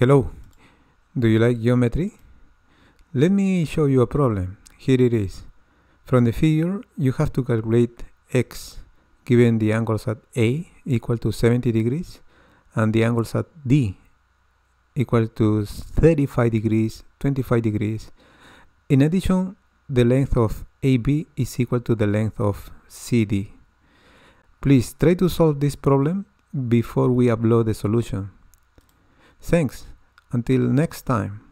Hello, do you like geometry? Let me show you a problem. Here it is. From the figure, you have to calculate x, given the angles at A equal to 70 degrees and the angles at D equal to 35 degrees, 25 degrees. In addition, the length of AB is equal to the length of CD. Please try to solve this problem before we upload the solution. Thanks. Until next time.